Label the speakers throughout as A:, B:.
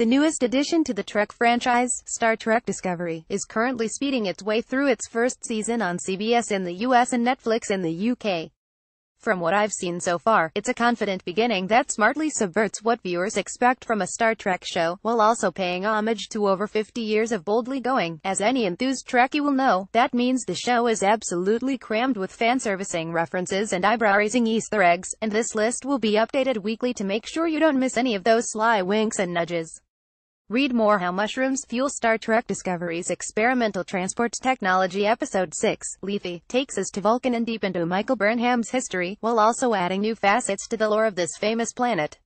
A: The newest addition to the Trek franchise, Star Trek Discovery, is currently speeding its way through its first season on CBS in the US and Netflix in the UK. From what I've seen so far, it's a confident beginning that smartly subverts what viewers expect from a Star Trek show, while also paying homage to over 50 years of boldly going. As any enthused Trekkie will know, that means the show is absolutely crammed with fanservicing references and eyebrow-raising Easter eggs, and this list will be updated weekly to make sure you don't miss any of those sly winks and nudges. Read more How Mushrooms Fuel Star Trek discoveries, Experimental Transport Technology Episode 6, Lethe, takes us to Vulcan and deep into Michael Burnham's history, while also adding new facets to the lore of this famous planet.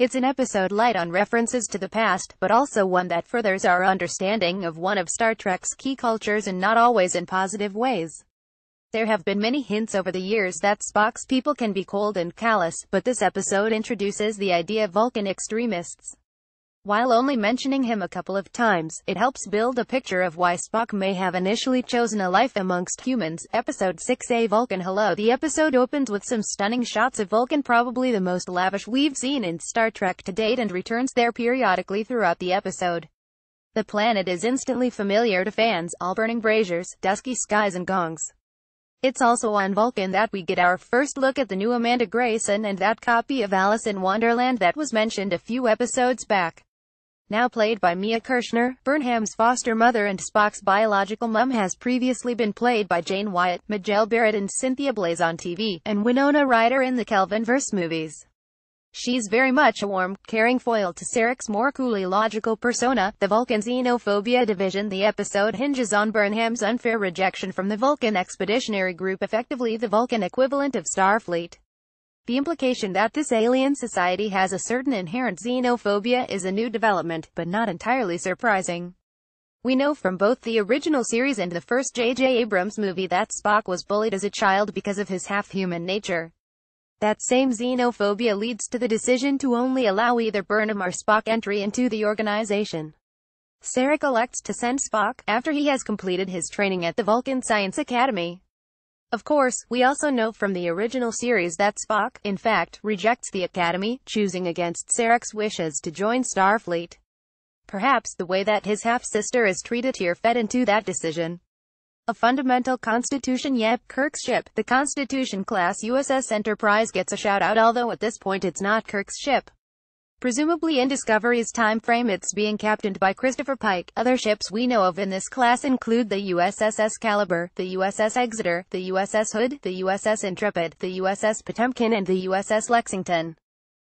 A: It's an episode light on references to the past, but also one that furthers our understanding of one of Star Trek's key cultures and not always in positive ways. There have been many hints over the years that Spock's people can be cold and callous, but this episode introduces the idea of Vulcan extremists. While only mentioning him a couple of times, it helps build a picture of why Spock may have initially chosen a life amongst humans. Episode 6A Vulcan Hello The episode opens with some stunning shots of Vulcan probably the most lavish we've seen in Star Trek to date and returns there periodically throughout the episode. The planet is instantly familiar to fans, all burning braziers, dusky skies and gongs. It's also on Vulcan that we get our first look at the new Amanda Grayson and that copy of Alice in Wonderland that was mentioned a few episodes back now played by Mia Kirshner, Burnham's foster mother and Spock's biological mum has previously been played by Jane Wyatt, Majel Barrett and Cynthia Blaze on TV, and Winona Ryder in the Kelvinverse movies. She's very much a warm, caring foil to Sarek's more coolly logical persona, the Vulcan xenophobia division. The episode hinges on Burnham's unfair rejection from the Vulcan Expeditionary Group effectively the Vulcan equivalent of Starfleet. The implication that this alien society has a certain inherent xenophobia is a new development, but not entirely surprising. We know from both the original series and the first J.J. Abrams movie that Spock was bullied as a child because of his half-human nature. That same xenophobia leads to the decision to only allow either Burnham or Spock entry into the organization. Sarek elects to send Spock, after he has completed his training at the Vulcan Science Academy. Of course, we also know from the original series that Spock, in fact, rejects the Academy, choosing against Sarek's wishes to join Starfleet. Perhaps the way that his half-sister is treated here fed into that decision. A fundamental Constitution Yep Kirk's ship, the Constitution class USS Enterprise gets a shout-out although at this point it's not Kirk's ship presumably in Discovery's time frame it's being captained by Christopher Pike. Other ships we know of in this class include the USS Excalibur, the USS Exeter, the USS Hood, the USS Intrepid, the USS Potemkin and the USS Lexington.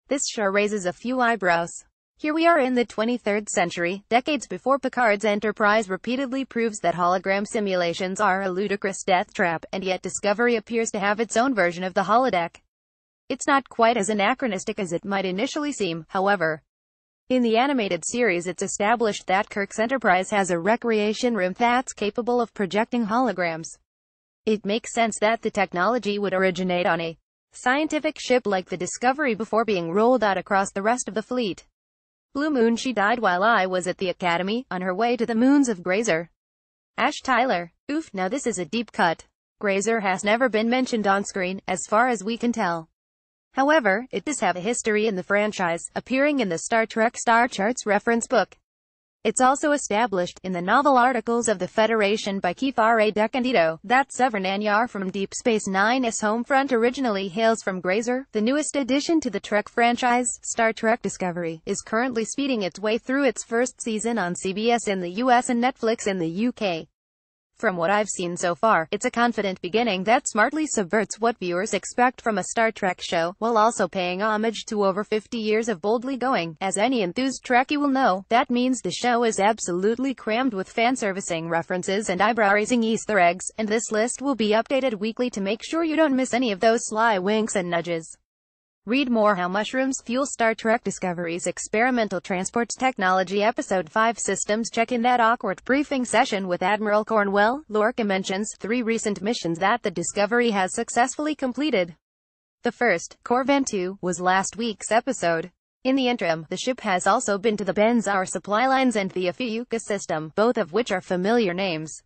A: This sure raises a few eyebrows. Here we are in the 23rd century, decades before Picard's Enterprise repeatedly proves that hologram simulations are a ludicrous death trap, and yet Discovery appears to have its own version of the holodeck. It's not quite as anachronistic as it might initially seem, however. In the animated series it's established that Kirk's Enterprise has a recreation room that's capable of projecting holograms. It makes sense that the technology would originate on a scientific ship like the Discovery before being rolled out across the rest of the fleet. Blue Moon she died while I was at the Academy, on her way to the moons of Grazer. Ash Tyler. Oof, now this is a deep cut. Grazer has never been mentioned on screen, as far as we can tell. However, it does have a history in the franchise, appearing in the Star Trek Star Charts reference book. It's also established, in the novel Articles of the Federation by Keith R. A. Decandito, that Severn Anyar from Deep Space Nine's Homefront originally hails from Grazer. The newest addition to the Trek franchise, Star Trek Discovery, is currently speeding its way through its first season on CBS in the US and Netflix in the UK. From what I've seen so far, it's a confident beginning that smartly subverts what viewers expect from a Star Trek show, while also paying homage to over 50 years of boldly going. As any enthused Trekkie will know, that means the show is absolutely crammed with fanservicing references and eyebrow-raising Easter eggs, and this list will be updated weekly to make sure you don't miss any of those sly winks and nudges. Read more How Mushrooms Fuel Star Trek Discoveries. Experimental Transports Technology Episode 5 Systems Check In that awkward briefing session with Admiral Cornwell, Lorca mentions three recent missions that the Discovery has successfully completed. The first, Corvan 2, was last week's episode. In the interim, the ship has also been to the Benzar supply lines and the Afiuka system, both of which are familiar names.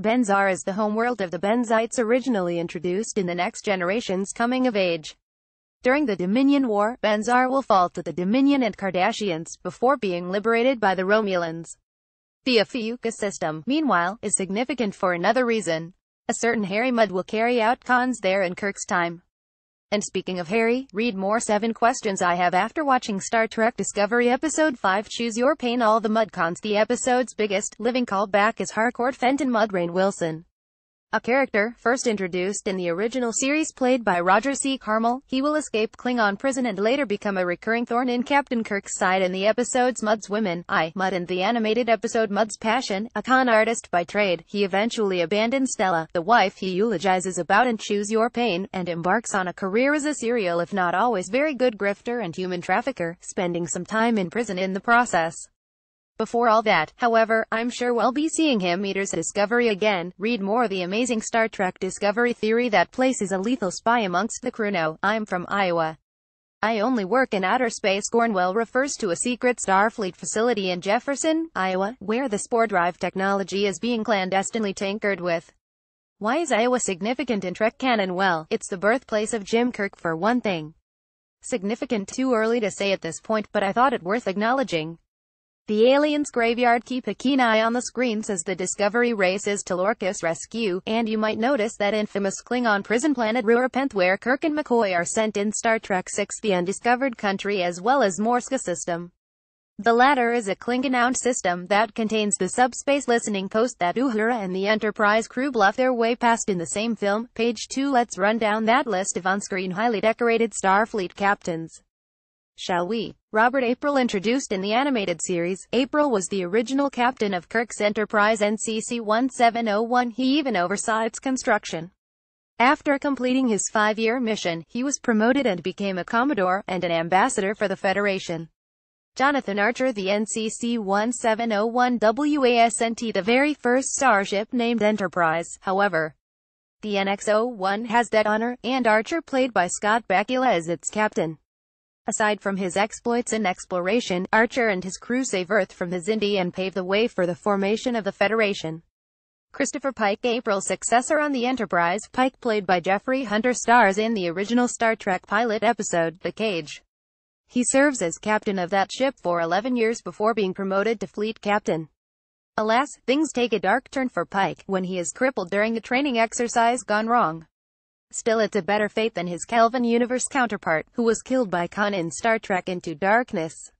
A: Benzar is the homeworld of the Benzites originally introduced in the Next Generation's Coming of Age. During the Dominion War, Benzar will fall to the Dominion and Kardashians, before being liberated by the Romulans. The Afiuka system, meanwhile, is significant for another reason. A certain Harry Mudd will carry out cons there in Kirk's time. And speaking of Harry, read more 7 questions I have after watching Star Trek Discovery Episode 5 Choose Your Pain All the Mud cons The episode's biggest, living callback is Harcourt Fenton Mudrain Wilson a character first introduced in the original series played by Roger C. Carmel. He will escape Klingon prison and later become a recurring thorn in Captain Kirk's side in the episodes Mud's Women, I, Mud and the animated episode Mud's Passion. A con artist by trade, he eventually abandons Stella, the wife he eulogizes about and Choose Your Pain, and embarks on a career as a serial if not always very good grifter and human trafficker, spending some time in prison in the process. Before all that, however, I'm sure we'll be seeing him eaters Discovery again. Read more The amazing Star Trek Discovery theory that places a lethal spy amongst the crew. No, I'm from Iowa. I only work in outer space. Cornwell refers to a secret Starfleet facility in Jefferson, Iowa, where the spore drive technology is being clandestinely tinkered with. Why is Iowa significant in Trek canon? Well, it's the birthplace of Jim Kirk for one thing. Significant too early to say at this point, but I thought it worth acknowledging. The alien's graveyard keep a keen eye on the screens as the Discovery races to Lorca's rescue, and you might notice that infamous Klingon prison planet Rurapent where Kirk and McCoy are sent in Star Trek VI The Undiscovered Country as well as Morska system. The latter is a Klingonound system that contains the subspace listening post that Uhura and the Enterprise crew bluff their way past in the same film. Page 2 Let's run down that list of on-screen highly decorated Starfleet captains. Shall we? Robert April introduced in the animated series, April was the original captain of Kirk's Enterprise NCC-1701. He even oversaw its construction. After completing his five-year mission, he was promoted and became a Commodore, and an ambassador for the Federation. Jonathan Archer the NCC-1701 WASNT the very first starship named Enterprise, however. The NX-01 has that honor, and Archer played by Scott Bakula is its captain. Aside from his exploits in exploration, Archer and his crew save Earth from the Zindi and pave the way for the formation of the Federation. Christopher Pike April's successor on the Enterprise, Pike played by Jeffrey Hunter stars in the original Star Trek pilot episode, The Cage. He serves as captain of that ship for 11 years before being promoted to fleet captain. Alas, things take a dark turn for Pike, when he is crippled during a training exercise gone wrong. Still it's a better fate than his Kelvin Universe counterpart, who was killed by Khan in Star Trek Into Darkness.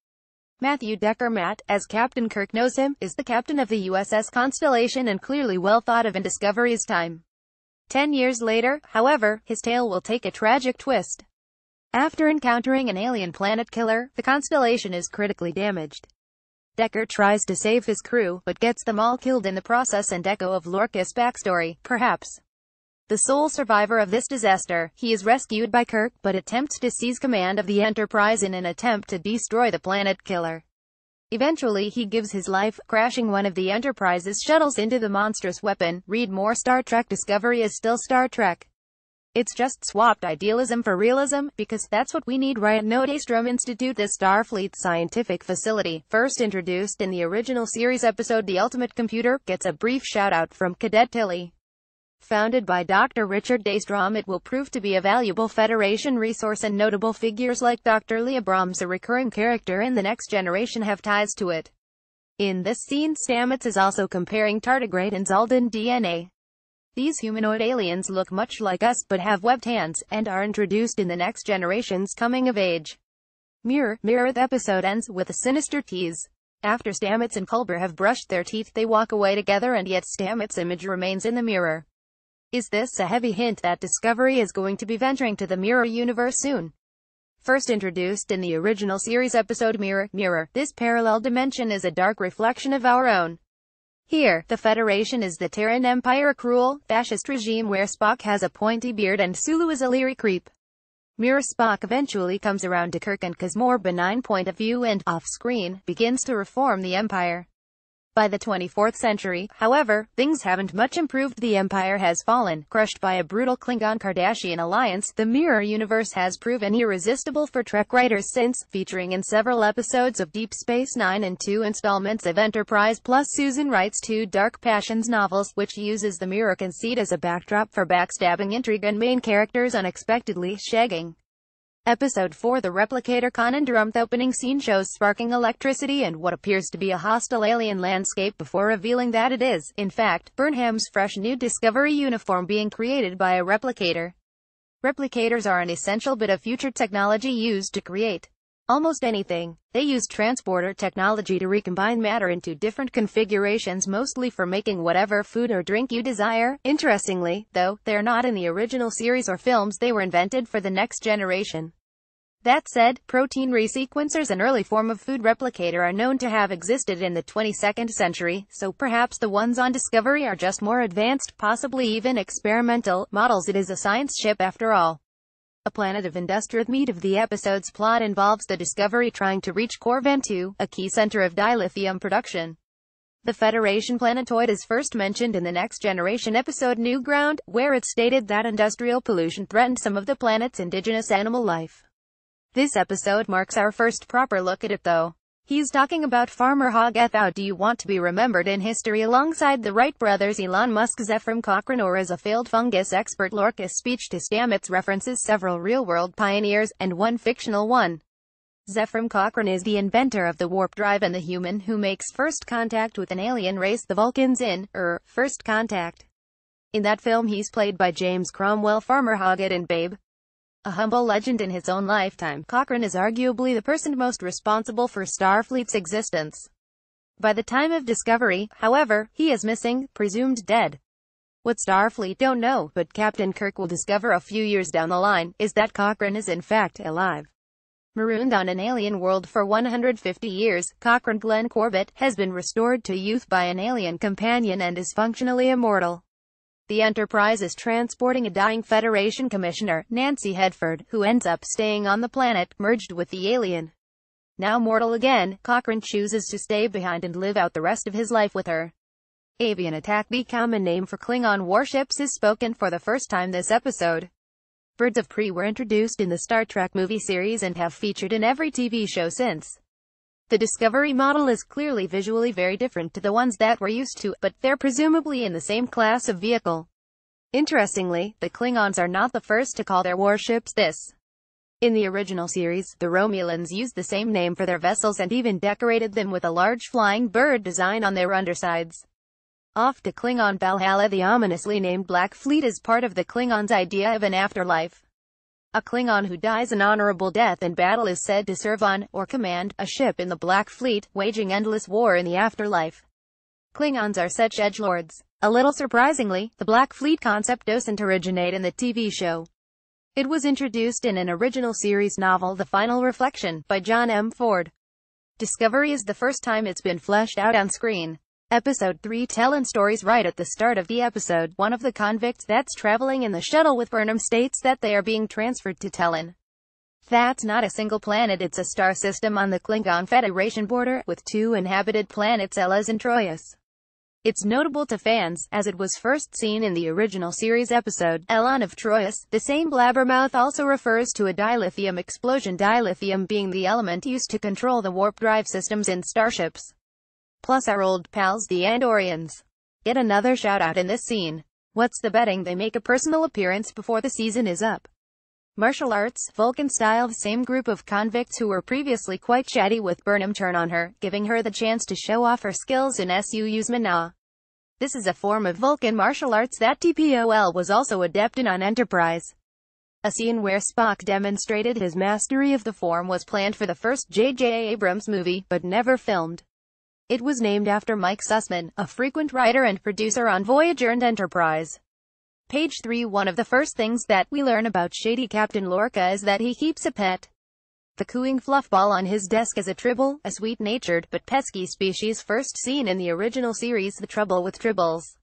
A: Matthew Decker Matt, as Captain Kirk knows him, is the captain of the USS Constellation and clearly well thought of in Discovery's time. Ten years later, however, his tale will take a tragic twist. After encountering an alien planet killer, the Constellation is critically damaged. Decker tries to save his crew, but gets them all killed in the process and echo of Lorca's backstory, perhaps. The sole survivor of this disaster, he is rescued by Kirk, but attempts to seize command of the Enterprise in an attempt to destroy the planet killer. Eventually he gives his life, crashing one of the Enterprise's shuttles into the monstrous weapon. Read more Star Trek Discovery is still Star Trek. It's just swapped idealism for realism, because that's what we need right now. Daystrom Institute The Starfleet scientific facility, first introduced in the original series episode The Ultimate Computer, gets a brief shout-out from Cadet Tilly. Founded by Dr. Richard Daystrom it will prove to be a valuable Federation resource and notable figures like Dr. Leah Brahms a recurring character in the next generation have ties to it. In this scene Stamets is also comparing tardigrade and Zaldin DNA. These humanoid aliens look much like us but have webbed hands, and are introduced in the next generation's coming of age. Mirror, Mirror the episode ends with a sinister tease. After Stamets and Culber have brushed their teeth they walk away together and yet Stamets' image remains in the mirror. Is this a heavy hint that Discovery is going to be venturing to the Mirror universe soon? First introduced in the original series episode Mirror, Mirror, this parallel dimension is a dark reflection of our own. Here, the Federation is the Terran Empire a cruel, fascist regime where Spock has a pointy beard and Sulu is a leery creep. Mirror Spock eventually comes around to Kirk and Kaz's more benign point of view and, off-screen, begins to reform the Empire. By the 24th century, however, things haven't much improved the empire has fallen, crushed by a brutal Klingon-Kardashian alliance, the Mirror universe has proven irresistible for Trek writers since, featuring in several episodes of Deep Space Nine and two installments of Enterprise plus Susan Wright's two Dark Passions novels, which uses the Mirror conceit as a backdrop for backstabbing intrigue and main characters unexpectedly shagging. Episode 4 The Replicator The opening scene shows sparking electricity and what appears to be a hostile alien landscape before revealing that it is, in fact, Burnham's fresh new Discovery uniform being created by a replicator. Replicators are an essential bit of future technology used to create almost anything. They use transporter technology to recombine matter into different configurations mostly for making whatever food or drink you desire. Interestingly, though, they're not in the original series or films they were invented for the next generation. That said, protein resequencers an early form of food replicator are known to have existed in the 22nd century, so perhaps the ones on Discovery are just more advanced, possibly even experimental, models it is a science ship after all. A Planet of industrial meat of the episode's plot involves the Discovery trying to reach Corvantu, a key center of dilithium production. The Federation planetoid is first mentioned in the Next Generation episode New Ground, where it's stated that industrial pollution threatened some of the planet's indigenous animal life. This episode marks our first proper look at it though. He's talking about farmer Hog F. How do you want to be remembered in history alongside the Wright brothers Elon Musk's Zephram Cochrane or as a failed fungus expert Lorca's speech to Stamets references several real-world pioneers, and one fictional one. Zephram Cochrane is the inventor of the warp drive and the human who makes first contact with an alien race the Vulcans in, er, First Contact. In that film he's played by James Cromwell farmer Hoggett and Babe, a humble legend in his own lifetime, Cochrane is arguably the person most responsible for Starfleet's existence. By the time of discovery, however, he is missing, presumed dead. What Starfleet don't know, but Captain Kirk will discover a few years down the line, is that Cochrane is in fact alive. Marooned on an alien world for 150 years, Cochrane Glenn Corbett has been restored to youth by an alien companion and is functionally immortal. The Enterprise is transporting a dying Federation commissioner, Nancy Hedford, who ends up staying on the planet, merged with the alien. Now mortal again, Cochrane chooses to stay behind and live out the rest of his life with her. Avian attack the common name for Klingon warships is spoken for the first time this episode. Birds of Prey were introduced in the Star Trek movie series and have featured in every TV show since. The Discovery model is clearly visually very different to the ones that we're used to, but they're presumably in the same class of vehicle. Interestingly, the Klingons are not the first to call their warships this. In the original series, the Romulans used the same name for their vessels and even decorated them with a large flying bird design on their undersides. Off to Klingon Valhalla the ominously named Black Fleet is part of the Klingons' idea of an afterlife. A Klingon who dies an honorable death in battle is said to serve on, or command, a ship in the Black Fleet, waging endless war in the afterlife. Klingons are such edgelords. A little surprisingly, the Black Fleet concept doesn't originate in the TV show. It was introduced in an original series novel The Final Reflection, by John M. Ford. Discovery is the first time it's been fleshed out on screen. Episode 3 Telling stories right at the start of the episode, one of the convicts that's traveling in the shuttle with Burnham states that they are being transferred to Tellin. That's not a single planet it's a star system on the Klingon Federation border, with two inhabited planets Elas and Troyes. It's notable to fans, as it was first seen in the original series episode, Elon of Troyes. The same blabbermouth also refers to a dilithium explosion dilithium being the element used to control the warp drive systems in starships. Plus our old pals the Andorians. Get another shout out in this scene. What's the betting they make a personal appearance before the season is up? Martial arts, Vulcan style the same group of convicts who were previously quite chatty with Burnham turn on her, giving her the chance to show off her skills in SUU's Mana. This is a form of Vulcan martial arts that TPOL was also adept in on Enterprise. A scene where Spock demonstrated his mastery of the form was planned for the first J.J. Abrams movie, but never filmed. It was named after Mike Sussman, a frequent writer and producer on Voyager and Enterprise. Page 3 One of the first things that we learn about shady Captain Lorca is that he keeps a pet. The cooing fluffball on his desk is a tribble, a sweet-natured but pesky species first seen in the original series The Trouble with Tribbles.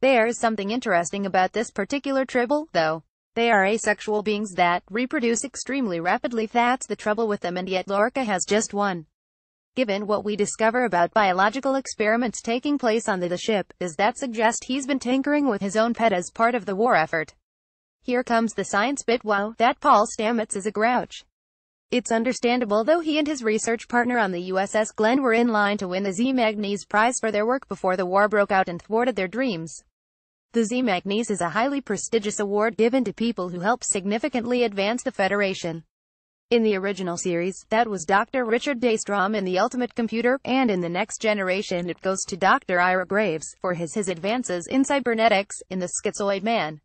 A: There's something interesting about this particular tribble, though. They are asexual beings that reproduce extremely rapidly that's the trouble with them and yet Lorca has just one. Given what we discover about biological experiments taking place on the, the ship, does that suggest he's been tinkering with his own pet as part of the war effort? Here comes the science bit wow, that Paul Stamets is a grouch. It's understandable though he and his research partner on the USS Glenn were in line to win the Z. Magnes Prize for their work before the war broke out and thwarted their dreams. The Z. Magnes is a highly prestigious award given to people who help significantly advance the Federation. In the original series, that was Dr. Richard Daystrom in The Ultimate Computer, and in The Next Generation it goes to Dr. Ira Graves, for his his advances in cybernetics, in The Schizoid Man.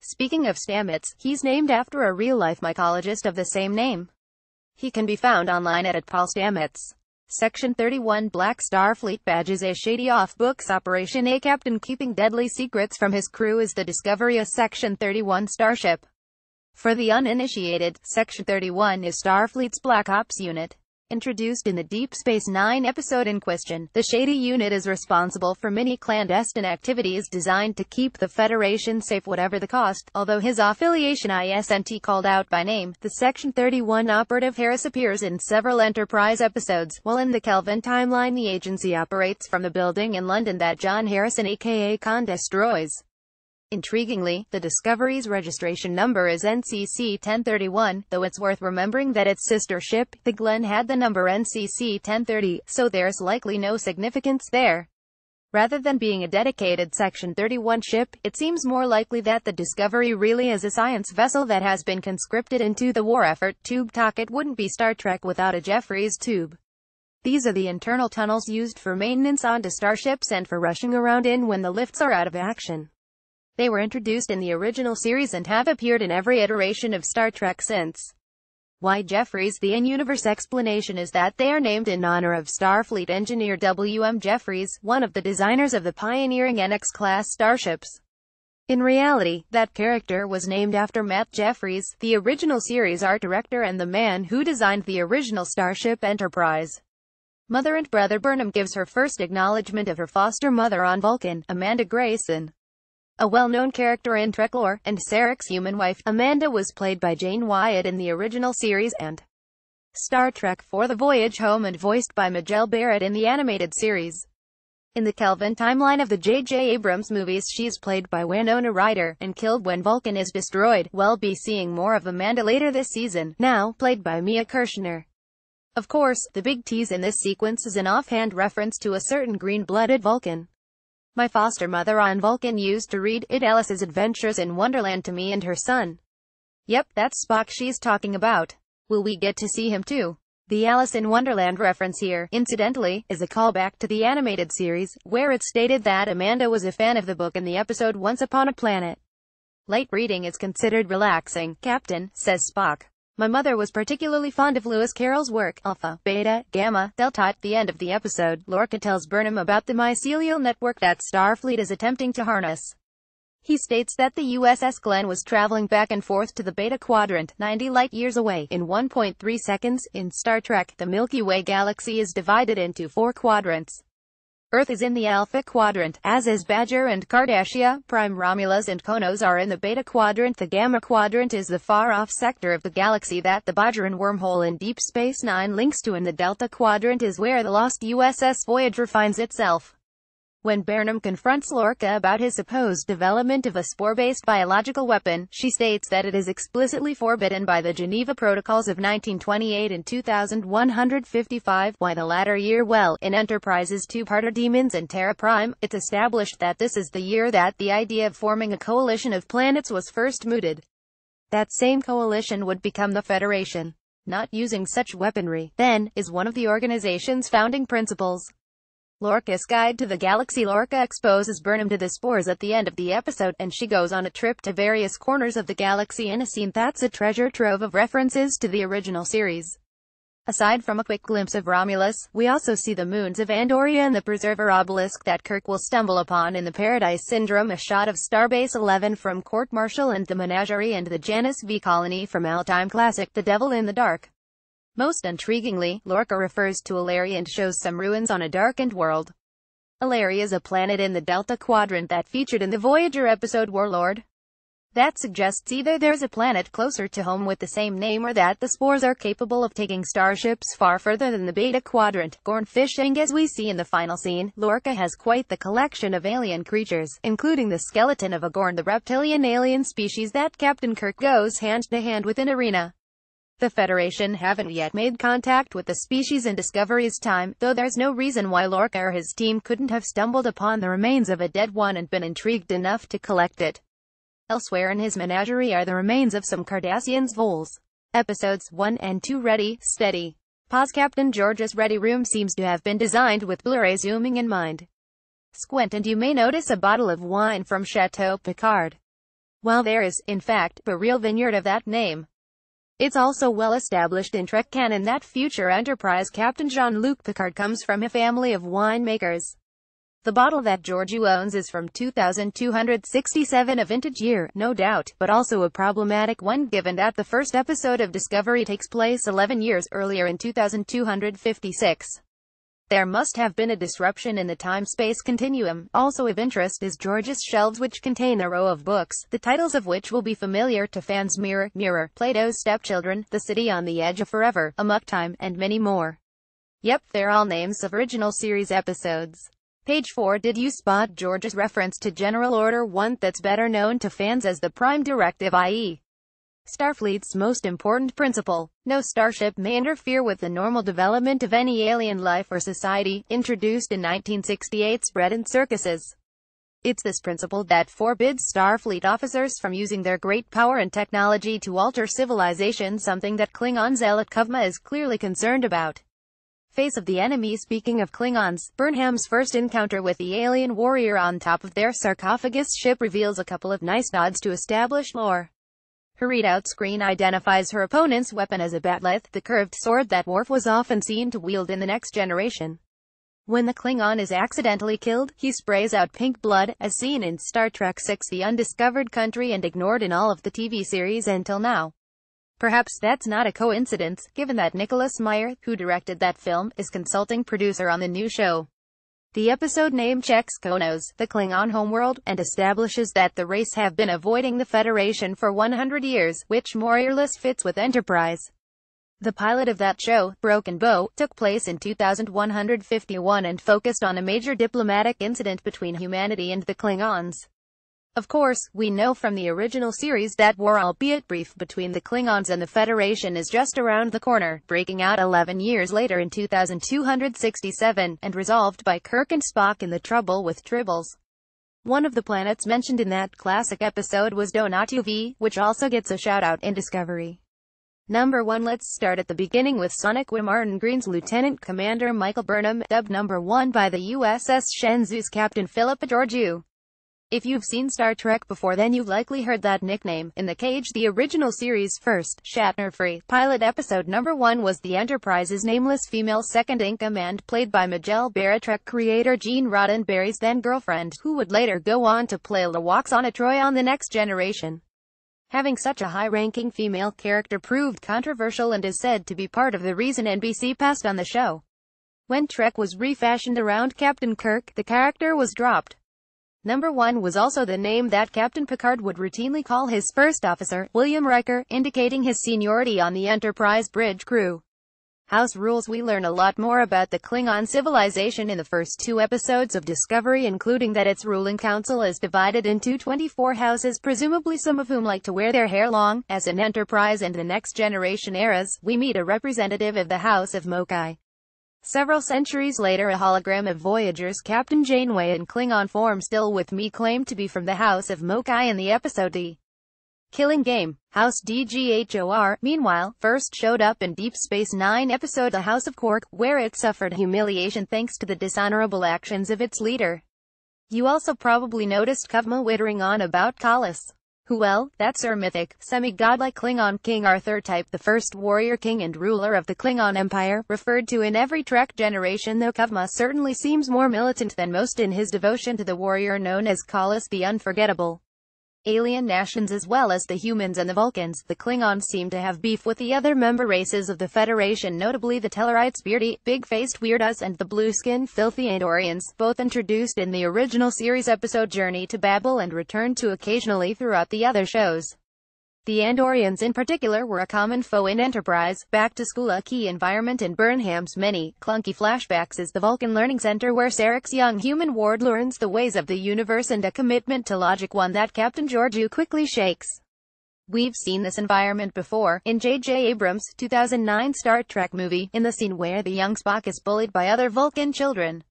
A: Speaking of Stamets, he's named after a real-life mycologist of the same name. He can be found online at, at Paul Stamets. Section 31 Black Star Fleet badges A shady off-books operation A captain keeping deadly secrets from his crew is the discovery of Section 31 Starship. For the uninitiated, Section 31 is Starfleet's Black Ops unit. Introduced in the Deep Space Nine episode in question, the Shady unit is responsible for many clandestine activities designed to keep the Federation safe whatever the cost. Although his affiliation ISNT called out by name, the Section 31 operative Harris appears in several Enterprise episodes, while in the Kelvin timeline the agency operates from the building in London that John Harrison aka Khan destroys. Intriguingly, the Discovery's registration number is NCC 1031, though it's worth remembering that its sister ship, the Glenn had the number NCC 1030, so there's likely no significance there. Rather than being a dedicated Section 31 ship, it seems more likely that the Discovery really is a science vessel that has been conscripted into the war effort. Tube talk It wouldn't be Star Trek without a Jeffries tube. These are the internal tunnels used for maintenance onto starships and for rushing around in when the lifts are out of action. They were introduced in the original series and have appeared in every iteration of Star Trek since. Why Jeffries The in-universe explanation is that they are named in honor of Starfleet engineer W.M. Jeffries, one of the designers of the pioneering NX-class starships. In reality, that character was named after Matt Jeffries, the original series art director and the man who designed the original Starship Enterprise. Mother and brother Burnham gives her first acknowledgement of her foster mother on Vulcan, Amanda Grayson a well-known character in Trek lore, and Sarek's human wife, Amanda was played by Jane Wyatt in the original series and Star Trek for the Voyage Home and voiced by Majel Barrett in the animated series. In the Kelvin timeline of the J.J. Abrams movies she is played by Winona Ryder, and killed when Vulcan is destroyed. We'll be seeing more of Amanda later this season, now played by Mia Kirshner. Of course, the big tease in this sequence is an offhand reference to a certain green-blooded Vulcan. My foster mother on Vulcan used to read It Alice's Adventures in Wonderland to me and her son. Yep, that's Spock she's talking about. Will we get to see him too? The Alice in Wonderland reference here, incidentally, is a callback to the animated series, where it stated that Amanda was a fan of the book in the episode Once Upon a Planet. Light reading is considered relaxing, Captain, says Spock. My mother was particularly fond of Lewis Carroll's work, Alpha, Beta, Gamma, Delta. At the end of the episode, Lorca tells Burnham about the mycelial network that Starfleet is attempting to harness. He states that the USS Glenn was traveling back and forth to the Beta Quadrant, 90 light-years away, in 1.3 seconds. In Star Trek, the Milky Way galaxy is divided into four quadrants. Earth is in the alpha quadrant, as is Badger and Kardashia, Prime Romulus and Konos are in the beta quadrant. The gamma quadrant is the far-off sector of the galaxy that the Bajoran wormhole in Deep Space Nine links to and the delta quadrant is where the lost USS Voyager finds itself. When Barnum confronts Lorca about his supposed development of a spore-based biological weapon, she states that it is explicitly forbidden by the Geneva Protocols of 1928 and 2155, why the latter year well, in Enterprise's two-parter Demons and Terra Prime, it's established that this is the year that the idea of forming a coalition of planets was first mooted. That same coalition would become the Federation. Not using such weaponry, then, is one of the organization's founding principles. Lorca's Guide to the Galaxy Lorca exposes Burnham to the spores at the end of the episode, and she goes on a trip to various corners of the galaxy in a scene that's a treasure trove of references to the original series. Aside from a quick glimpse of Romulus, we also see the moons of Andoria and the Preserver Obelisk that Kirk will stumble upon in the Paradise Syndrome, a shot of Starbase 11 from Court Martial and the Menagerie and the Janus V Colony from old-time Classic The Devil in the Dark. Most intriguingly, Lorca refers to Alari and shows some ruins on a darkened world. Alari is a planet in the Delta Quadrant that featured in the Voyager episode Warlord. That suggests either there's a planet closer to home with the same name or that the spores are capable of taking starships far further than the Beta Quadrant. Gorn fishing as we see in the final scene, Lorca has quite the collection of alien creatures, including the skeleton of a Gorn the reptilian alien species that Captain Kirk goes hand-to-hand -hand with in Arena. The Federation haven't yet made contact with the species in Discovery's time, though there's no reason why Lorca or his team couldn't have stumbled upon the remains of a dead one and been intrigued enough to collect it. Elsewhere in his menagerie are the remains of some Cardassians voles. Episodes 1 and 2 Ready, Steady. Pause Captain George's ready room seems to have been designed with Blu-ray zooming in mind. Squint and you may notice a bottle of wine from Chateau Picard. Well there is, in fact, a real vineyard of that name. It's also well established in Trek canon that future Enterprise captain Jean-Luc Picard comes from a family of winemakers. The bottle that Georgiou owns is from 2267, a vintage year, no doubt, but also a problematic one given that the first episode of Discovery takes place 11 years earlier in 2256. There must have been a disruption in the time-space continuum. Also of interest is George's shelves which contain a row of books, the titles of which will be familiar to fans Mirror, Mirror, Plato's Stepchildren, The City on the Edge of Forever, Amok Time, and many more. Yep, they're all names of original series episodes. Page 4 Did you spot George's reference to General Order 1 that's better known to fans as the Prime Directive i.e. Starfleet's most important principle. No starship may interfere with the normal development of any alien life or society, introduced in 1968's Bread and Circuses. It's this principle that forbids Starfleet officers from using their great power and technology to alter civilization something that Klingon zealot Kuvma is clearly concerned about. Face of the enemy Speaking of Klingons, Burnham's first encounter with the alien warrior on top of their sarcophagus ship reveals a couple of nice nods to established lore. Her readout screen identifies her opponent's weapon as a batleth, the curved sword that Worf was often seen to wield in the next generation. When the Klingon is accidentally killed, he sprays out pink blood, as seen in Star Trek VI The Undiscovered Country and ignored in all of the TV series until now. Perhaps that's not a coincidence, given that Nicholas Meyer, who directed that film, is consulting producer on the new show. The episode name checks Konos, the Klingon homeworld, and establishes that the race have been avoiding the Federation for 100 years, which more or less fits with Enterprise. The pilot of that show, Broken Bow, took place in 2151 and focused on a major diplomatic incident between humanity and the Klingons. Of course, we know from the original series that war albeit brief between the Klingons and the Federation is just around the corner, breaking out 11 years later in 2267, and resolved by Kirk and Spock in The Trouble with Tribbles. One of the planets mentioned in that classic episode was Donatu V, which also gets a shout-out in Discovery. Number 1 Let's start at the beginning with Sonic where Martin Green's Lieutenant Commander Michael Burnham, dubbed number 1 by the USS Shenzhou's Captain Philip Georgiou. If you've seen Star Trek before then you've likely heard that nickname. In the Cage the original series first, Shatner-free, pilot episode number 1 was the Enterprise's nameless female second in command played by Majel Barra creator Gene Roddenberry's then-girlfriend, who would later go on to play Lawax on a Troy on The Next Generation. Having such a high-ranking female character proved controversial and is said to be part of the reason NBC passed on the show. When Trek was refashioned around Captain Kirk, the character was dropped. Number 1 was also the name that Captain Picard would routinely call his first officer, William Riker, indicating his seniority on the Enterprise bridge crew. House Rules We learn a lot more about the Klingon civilization in the first two episodes of Discovery including that its ruling council is divided into 24 houses presumably some of whom like to wear their hair long. As in Enterprise and the Next Generation eras, we meet a representative of the House of Mokai. Several centuries later a hologram of Voyager's Captain Janeway in Klingon form still with me claimed to be from the House of Mokai in the episode D. Killing Game. House DGHOR, meanwhile, first showed up in Deep Space Nine episode The House of Cork, where it suffered humiliation thanks to the dishonorable actions of its leader. You also probably noticed Kuvma wittering on about Collis who well, that's our mythic, semi-godlike Klingon King Arthur type, the first warrior king and ruler of the Klingon Empire, referred to in every Trek generation though Kavma certainly seems more militant than most in his devotion to the warrior known as Kallus the Unforgettable alien nations as well as the humans and the Vulcans. The Klingons seem to have beef with the other member races of the Federation, notably the Tellarites Beardy, Big-Faced Weirdos and the blue Filthy Andorians, both introduced in the original series episode Journey to Babel and returned to occasionally throughout the other shows. The Andorians in particular were a common foe in Enterprise, back to school a key environment in Burnham's many clunky flashbacks is the Vulcan Learning Center where Sarek's young human ward learns the ways of the universe and a commitment to logic one that Captain Georgiou quickly shakes. We've seen this environment before, in J.J. Abrams' 2009 Star Trek movie, in the scene where the young Spock is bullied by other Vulcan children.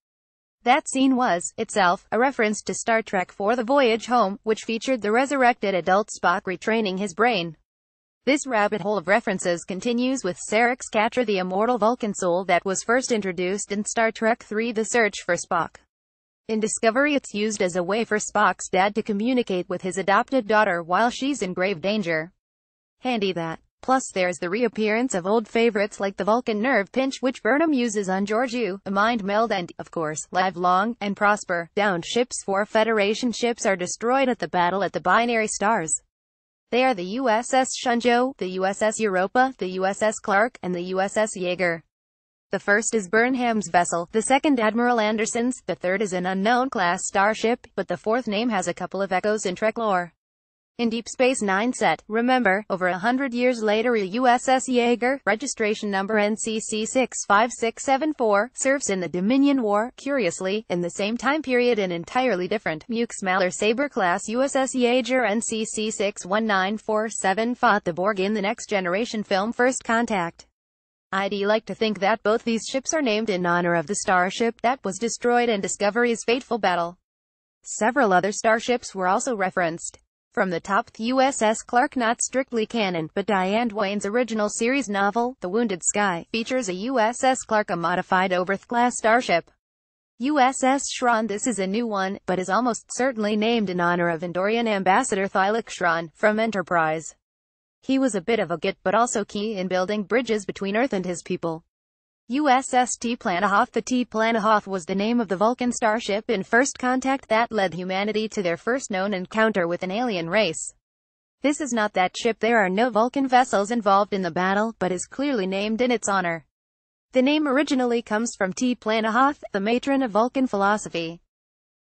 A: That scene was, itself, a reference to Star Trek for The Voyage Home, which featured the resurrected adult Spock retraining his brain. This rabbit hole of references continues with Sarix Catra the immortal Vulcan soul that was first introduced in Star Trek III The Search for Spock. In Discovery it's used as a way for Spock's dad to communicate with his adopted daughter while she's in grave danger. Handy that. Plus there's the reappearance of old favorites like the Vulcan Nerve Pinch which Burnham uses on Georgiou, a mind meld and, of course, live long, and prosper. Downed ships Four Federation ships are destroyed at the battle at the Binary Stars. They are the USS Shunjo, the USS Europa, the USS Clark, and the USS Jaeger. The first is Burnham's vessel, the second Admiral Anderson's, the third is an unknown class starship, but the fourth name has a couple of echoes in Trek lore. In Deep Space Nine set, remember, over a hundred years later a USS Jaeger, registration number NCC65674, serves in the Dominion War. Curiously, in the same time period an entirely different Muxmaller Sabre-class USS Jaeger NCC61947 fought the Borg in the Next Generation film First Contact. I'd like to think that both these ships are named in honor of the starship that was destroyed in Discovery's fateful battle. Several other starships were also referenced. From the top the USS Clark not strictly canon, but Diane Duane's original series novel, The Wounded Sky, features a USS Clark a modified Overth-class starship. USS Shran This is a new one, but is almost certainly named in honor of Andorian Ambassador Thilak Shran, from Enterprise. He was a bit of a git but also key in building bridges between Earth and his people. USS T. The T. Planahoth was the name of the Vulcan starship in First Contact that led humanity to their first known encounter with an alien race. This is not that ship there are no Vulcan vessels involved in the battle, but is clearly named in its honor. The name originally comes from T. Planahoth, the matron of Vulcan philosophy.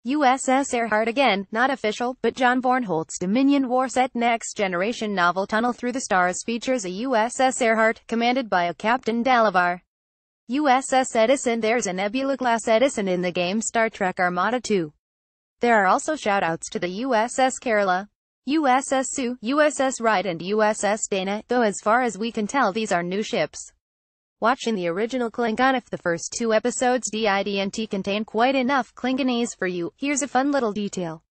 A: USS Earhart again, not official, but John Vornholt's Dominion War set next generation novel Tunnel Through the Stars features a USS Earhart, commanded by a Captain Dalavar. USS Edison There's a nebula Glass Edison in the game Star Trek Armada 2. There are also shoutouts to the USS Kerala, USS Sue, USS Wright and USS Dana, though as far as we can tell these are new ships. Watching the original Klingon if the first two episodes DIDNT contain quite enough Klingonese for you, here's a fun little detail.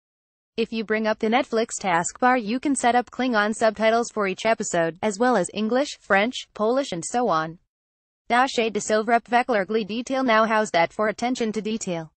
A: If you bring up the Netflix taskbar you can set up Klingon subtitles for each episode, as well as English, French, Polish and so on. Now de Silvrep Veckler Glee Detail now how's that for attention to detail?